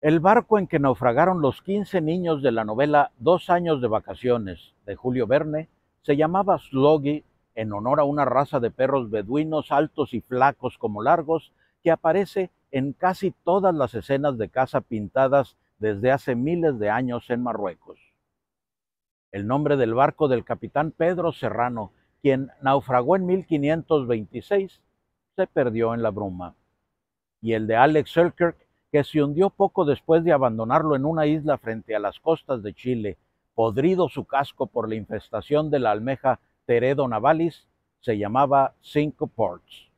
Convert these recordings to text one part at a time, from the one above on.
El barco en que naufragaron los 15 niños de la novela Dos años de vacaciones de Julio Verne se llamaba Sloggy en honor a una raza de perros beduinos altos y flacos como largos que aparece en casi todas las escenas de caza pintadas desde hace miles de años en Marruecos. El nombre del barco del capitán Pedro Serrano, quien naufragó en 1526, se perdió en la bruma, y el de Alex Selkirk que se hundió poco después de abandonarlo en una isla frente a las costas de Chile, podrido su casco por la infestación de la almeja Teredo navalis, se llamaba Cinco Ports.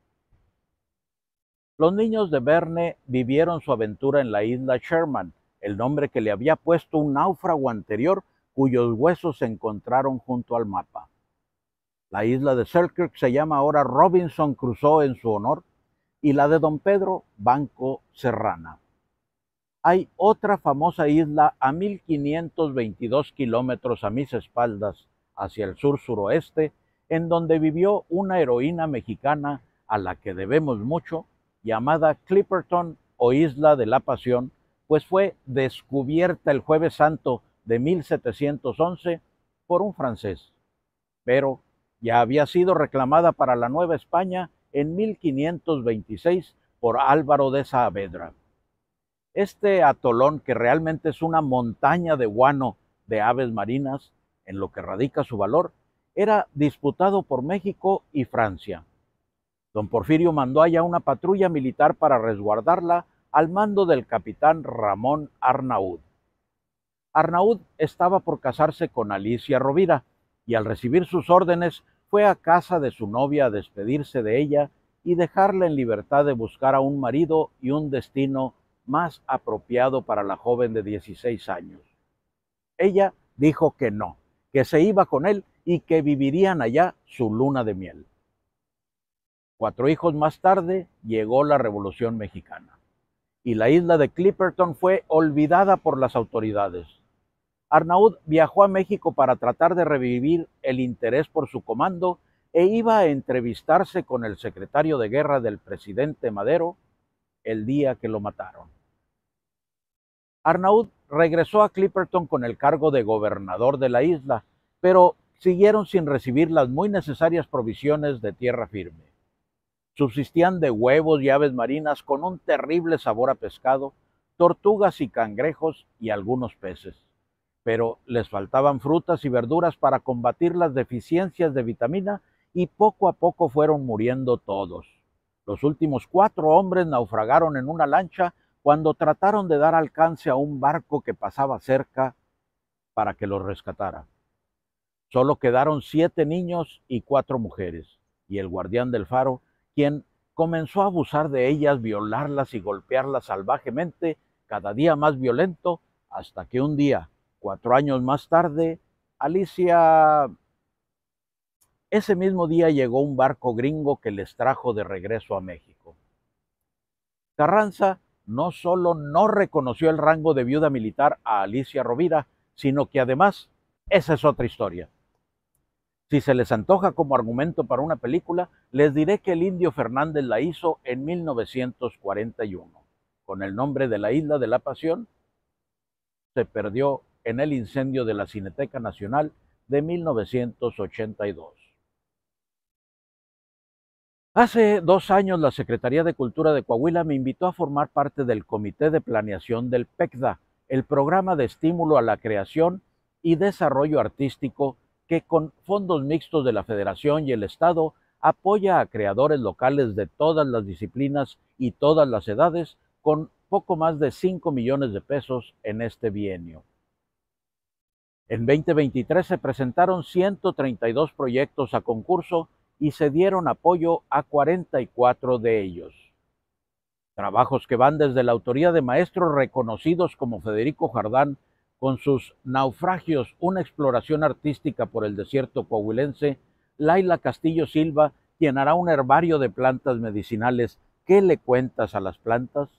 Los niños de Verne vivieron su aventura en la isla Sherman, el nombre que le había puesto un náufrago anterior cuyos huesos se encontraron junto al mapa. La isla de Selkirk se llama ahora Robinson Crusoe en su honor y la de Don Pedro Banco Serrana hay otra famosa isla a 1522 kilómetros a mis espaldas, hacia el sur-suroeste, en donde vivió una heroína mexicana a la que debemos mucho, llamada Clipperton o Isla de la Pasión, pues fue descubierta el jueves santo de 1711 por un francés. Pero ya había sido reclamada para la Nueva España en 1526 por Álvaro de Saavedra. Este atolón, que realmente es una montaña de guano de aves marinas, en lo que radica su valor, era disputado por México y Francia. Don Porfirio mandó allá una patrulla militar para resguardarla al mando del capitán Ramón Arnaud. Arnaud estaba por casarse con Alicia Rovira y al recibir sus órdenes fue a casa de su novia a despedirse de ella y dejarla en libertad de buscar a un marido y un destino más apropiado para la joven de 16 años. Ella dijo que no, que se iba con él y que vivirían allá su luna de miel. Cuatro hijos más tarde llegó la Revolución Mexicana y la isla de Clipperton fue olvidada por las autoridades. Arnaud viajó a México para tratar de revivir el interés por su comando e iba a entrevistarse con el secretario de guerra del presidente Madero el día que lo mataron. Arnaud regresó a Clipperton con el cargo de gobernador de la isla, pero siguieron sin recibir las muy necesarias provisiones de tierra firme. Subsistían de huevos y aves marinas con un terrible sabor a pescado, tortugas y cangrejos y algunos peces. Pero les faltaban frutas y verduras para combatir las deficiencias de vitamina y poco a poco fueron muriendo todos. Los últimos cuatro hombres naufragaron en una lancha cuando trataron de dar alcance a un barco que pasaba cerca para que los rescatara. Solo quedaron siete niños y cuatro mujeres, y el guardián del faro, quien comenzó a abusar de ellas, violarlas y golpearlas salvajemente, cada día más violento, hasta que un día, cuatro años más tarde, Alicia... Ese mismo día llegó un barco gringo que les trajo de regreso a México. Carranza no solo no reconoció el rango de viuda militar a Alicia Rovira, sino que además, esa es otra historia. Si se les antoja como argumento para una película, les diré que el indio Fernández la hizo en 1941, con el nombre de la Isla de la Pasión, se perdió en el incendio de la Cineteca Nacional de 1982. Hace dos años la Secretaría de Cultura de Coahuila me invitó a formar parte del Comité de Planeación del PECDA, el programa de estímulo a la creación y desarrollo artístico que con fondos mixtos de la Federación y el Estado apoya a creadores locales de todas las disciplinas y todas las edades con poco más de 5 millones de pesos en este bienio. En 2023 se presentaron 132 proyectos a concurso y se dieron apoyo a 44 de ellos. Trabajos que van desde la autoría de maestros reconocidos como Federico Jardán con sus Naufragios, una exploración artística por el desierto coahuilense, Laila Castillo Silva, quien hará un herbario de plantas medicinales, ¿qué le cuentas a las plantas?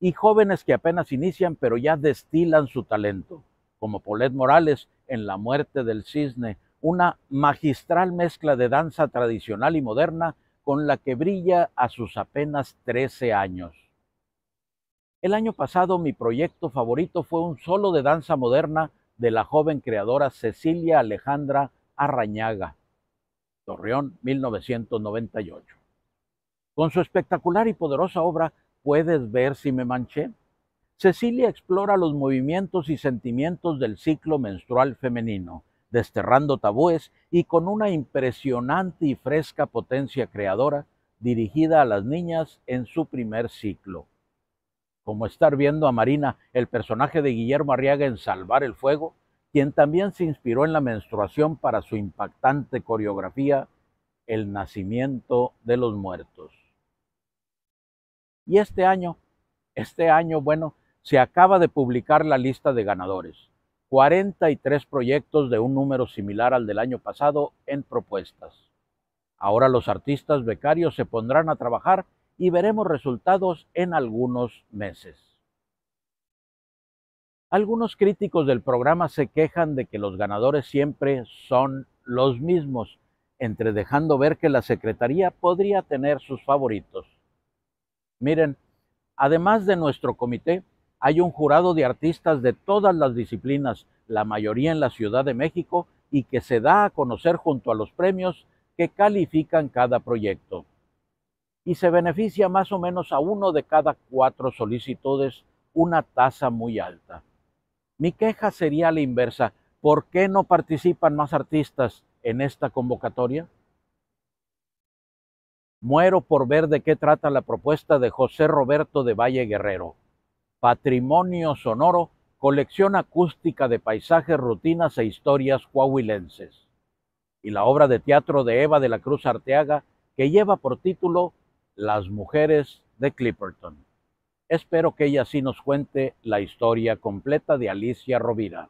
Y jóvenes que apenas inician pero ya destilan su talento, como Paulette Morales en La muerte del cisne, una magistral mezcla de danza tradicional y moderna con la que brilla a sus apenas 13 años. El año pasado mi proyecto favorito fue un solo de danza moderna de la joven creadora Cecilia Alejandra Arrañaga, Torreón 1998. Con su espectacular y poderosa obra, Puedes ver si me manché, Cecilia explora los movimientos y sentimientos del ciclo menstrual femenino, desterrando tabúes y con una impresionante y fresca potencia creadora dirigida a las niñas en su primer ciclo. Como estar viendo a Marina, el personaje de Guillermo Arriaga en Salvar el Fuego, quien también se inspiró en la menstruación para su impactante coreografía El nacimiento de los muertos. Y este año, este año, bueno, se acaba de publicar la lista de ganadores. 43 proyectos de un número similar al del año pasado en propuestas. Ahora los artistas becarios se pondrán a trabajar y veremos resultados en algunos meses. Algunos críticos del programa se quejan de que los ganadores siempre son los mismos, entre dejando ver que la Secretaría podría tener sus favoritos. Miren, además de nuestro comité, hay un jurado de artistas de todas las disciplinas, la mayoría en la Ciudad de México, y que se da a conocer junto a los premios que califican cada proyecto. Y se beneficia más o menos a uno de cada cuatro solicitudes una tasa muy alta. Mi queja sería la inversa. ¿Por qué no participan más artistas en esta convocatoria? Muero por ver de qué trata la propuesta de José Roberto de Valle Guerrero. Patrimonio Sonoro, colección acústica de paisajes, rutinas e historias coahuilenses. Y la obra de teatro de Eva de la Cruz Arteaga, que lleva por título Las mujeres de Clipperton. Espero que ella sí nos cuente la historia completa de Alicia Rovira.